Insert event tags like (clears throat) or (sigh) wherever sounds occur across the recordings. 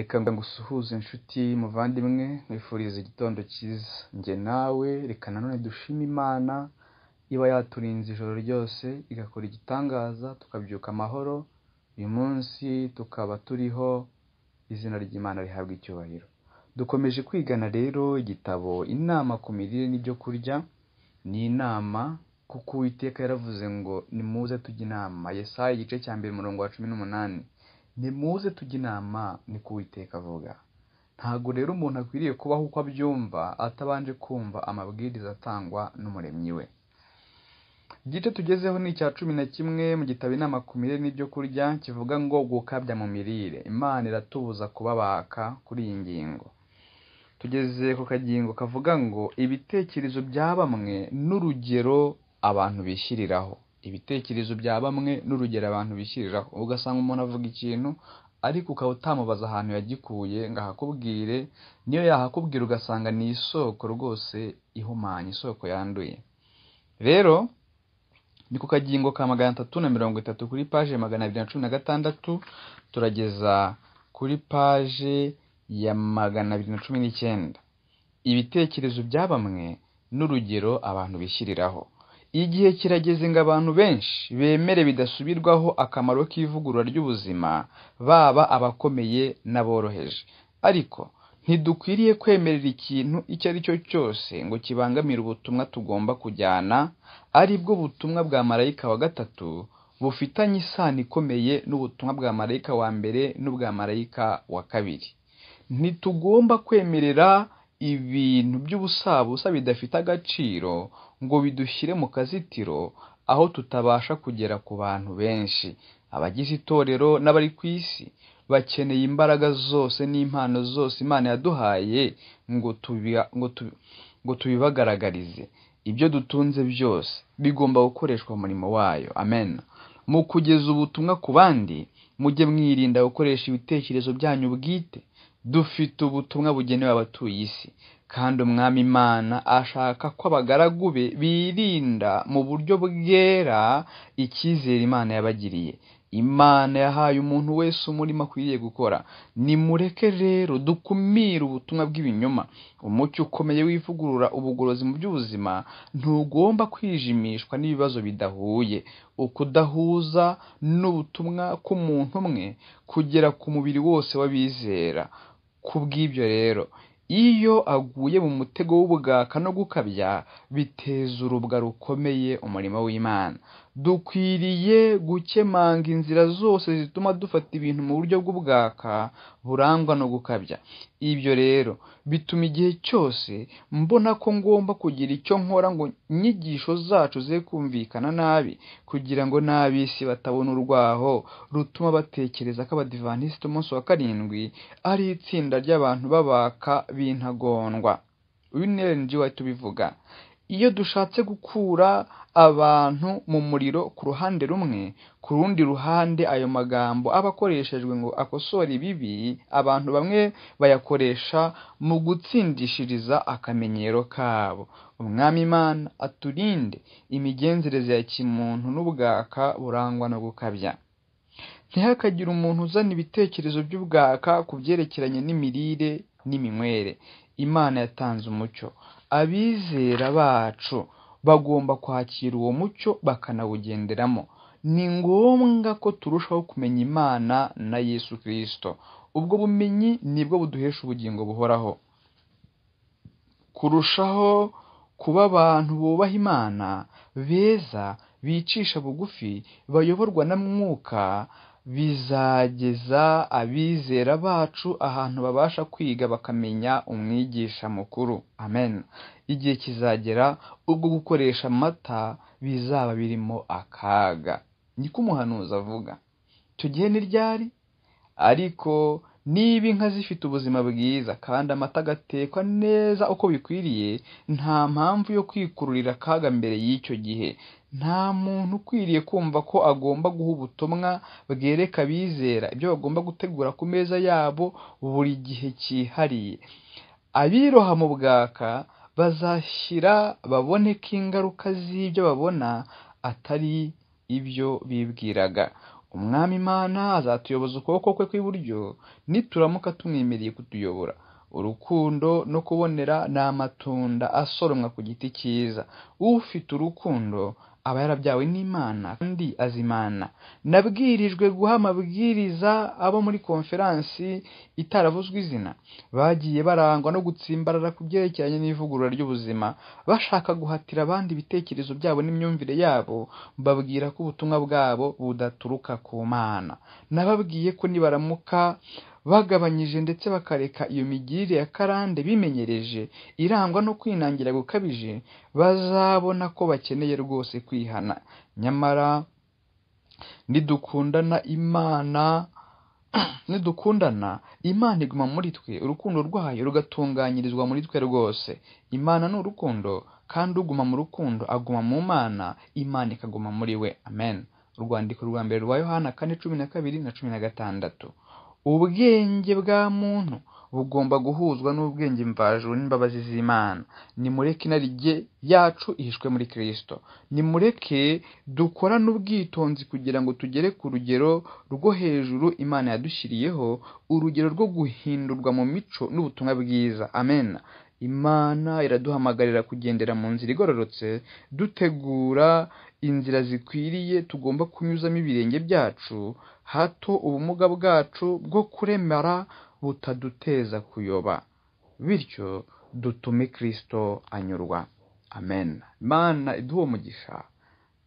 Reka ngusuhuze inshuti muvandimwe nkwifuriza igitondo cyiza, njye nawe reka nanone dushime Imana iba yaturinze ijoro ryose igakora igitangaza tukabyuka amahoro, uyu munsi tukaba turiho izina ry'Imana rihabwa icyubahiro, dukomeje kwigana rero igitabo inama ku mirire n'ibyo kurya, ni inama kuko Uwiteka yaravuze ngo nimuze tujye inama, Yesaya igice cya mbere umurongo wa cumi n'umunani. nimuze tujye inama niko uwiteka avuga ntabwo rero umuntu akwiriye kubaho uko abyumva atabanje kumva amabwiriza atangwa n'umuremyi we igice tugezeho ni icya cumi na kimwe mu gitabo inama ku mirire n'ibyo kurya kivuga ngo gukabya mu mirire imana iratubuza kubabaka kuri iyi ngingo tugeze ku kagingo kavuga ngo ibitekerezo bya bamwe n'urugero abantu bishyiriraho ibitekerezo bya bamwe n'urugero abantu bishyiriraho ugasanga umuntu avuga ikintu ariko ukaba utamubaza ahantu yagikuye ngo ahakubwire niyo yahakubwira ugasanga ni isoko rwose ihumanya isoko yanduye rero ni ku kagingo ka magana atatu na mirongo itatu kuri paje magana abiri na cumi na gatandatu turageza kuri paje ya magana abiri na cumi n'icyenda ibitekerezo bya bamwe n'urugero abantu bishyiriraho Igihe kirageze ngo abantu benshi bemere bidasubirwaho akamaro k'ivugurura ry'ubuzima, baba abakomeye n'aboroheje. Ariko ntidukwiriye kwemerera ikintu icyo ari cyo cyose ngo kibangamire ubutumwa tugomba kujyana, ari bwo butumwa bwa marayika wa gatatu, bufitanye isano ikomeye n'ubutumwa bwa marayika wa mbere n'ubwa marayika wa kabiri. Ntitugomba kwemerera ibintu by'ubusabusa bidafite agaciro ngo bidushyire mu kazitiro aho tutabasha kugera ku bantu benshi abagize itorero n'abari ku isi bakeneye imbaraga zose n'impano zose imana yaduhaye ngo tubibagaragarize ibyo dutunze byose bigomba gukoreshwa umurimo wayo amen mu kugeza ubutumwa ku bandi mujye mwirinda gukoresha ibitekerezo byanyu bwite dufite ubutumwa bugenewe abatuye isi kandi umwami imana ashaka ko abagaragu be birinda mu buryo bwera icyizere imana yabagiriye imana yahaye umuntu wese umurimo akwiriye gukora nimureke rero dukumire ubutumwa bw'ibinyoma umucyo ukomeye wivugurura ubugorozi mu by'ubuzima ntugomba kwijimishwa n'ibibazo bidahuye ukudahuza n'ubutumwa k'umuntu umwe kugera ku mubiri wose w'abizera ku bw'ibyo rero iyo aguye mu mutego w'ubugaka no gukabya biteza urubwa rukomeye umurimo w'imana dukwiriye gukemanga inzira zose zituma dufata ibintu mu buryo bw'ubwaka burangwa no gukabya ibyo rero bituma igihe cyose mbona ko ngomba kugira icyo nkora ngo inyigisho zacu ze kumvikana nabi kugira ngo n'ab'isi batabona urwaho rutuma batekereza ko abadivantisite umunsi wa karindwi ari itsinda ry'abantu b'abaka b'intagondwa uyu ni Ellen G ubivuga iyo dushatse gukura abantu mu muriro ku ruhande rumwe ku rundi ruhande ayo magambo aba akoreshejwe ngo akosore ibibi abantu bamwe bayakoresha mu gutsindishiriza akamenyero kabo umwami imana aturinde imigenzereze ya kimuntu n'ubwaka burangwa no gukabya ntihakagire umuntu uzana ibitekerezo by'ubwaka ku byerekeranye n'imirire n'iminywere imana yatanze umucyo abizera bacu bagomba kwakira uwo mucyo bakanawugenderamo. Ni ngombwa ko turushaho kumenya Imana na Yesu Kristo. Ubwo bumenyi nibwo buduhesha ubugingo buhoraho. Kurushaho kuba abantu bubaha Imana, beza, bicisha bugufi, bayoborwa na Mwuka, bizageza abizera bacu ahantu babasha kwiga bakamenya umwigisha mukuru amen igihe kizagera ubwo gukoresha amata bizaba birimo akaga niko umuhanuzi avuga icyo gihe ni ryari ariko niba inka zifite ubuzima bwiza kandi amata agatekwa neza uko bikwiriye nta mpamvu yo kwikururira akaga mbere y'icyo gihe Nta muntu ukwiriye kumva ko agomba guha ubutumwa bwereka abizera ibyo bagomba gutegura ku meza yabo buri gihe cyihariye. Abiroha mu bwaka bazashyira babone ko ingaruka z'ibyo babona atari ibyo bibwiraga. Umwami Imana azatuyoboza ukuboko kwe kw'iburyo, nituramuka tumwemereye kutuyobora. Urukundo no kubonera ni amatunda asoromwa ku giti cyiza. Ufite urukundo aba yarabyawe n'imana kandi azi imana nabwirijwe guha amabwiriza abo muri konferansi itaravuzwe izina bagiye barangwa no gutsimbarara ku byerekeranye n'ivugurura ry'ubuzima bashaka guhatira abandi ibitekerezo byabo n'imyumvire yabo babwira ko ubutumwa bwabo budaturuka ku mana nababwiye ko nibaramuka bagabanyije ndetse bakareka iyo migirire ya karande bimenyereje irangwa no kwinangira gukabije bazabona ko bakeneye rwose kwihana nyamara nidukundana imana (clears throat) nidukundana imana iguma muri twe urukundo rwayo rugatunganyirizwa muri twe rwose imana ni urukundo kandi uguma mu rukundo aguma mu mana imana ikaguma muri we amen urwandiko rwa mbere rwa yohana kane cumi na kabiri na cumi na gatandatu ubwenge bwa muntu bugomba guhuzwa n'ubwenge mvajuru n'imbabazi z'Imana nimureke inarijye yacu ihishwe muri Kristo nimureke dukora n'ubwitonzi kugira ngo tugere ku rugero rwo hejuru Imana yadushyiriyeho urugero rwo guhindurwa mu mico n'ubutumwa bwiza amen Imana iraduhamagarira kugendera mu nzira igororotse dutegura inzira zikwiriye tugomba kunyuzamo ibirenge byacu hato ubumuga bwacu bwo kuremera butaduteza kuyoba bityo dutume kirisito anyurwa amen mana iduha umugisha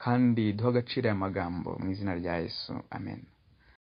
kandi duha agaciro aya magambo mu izina rya yesu amen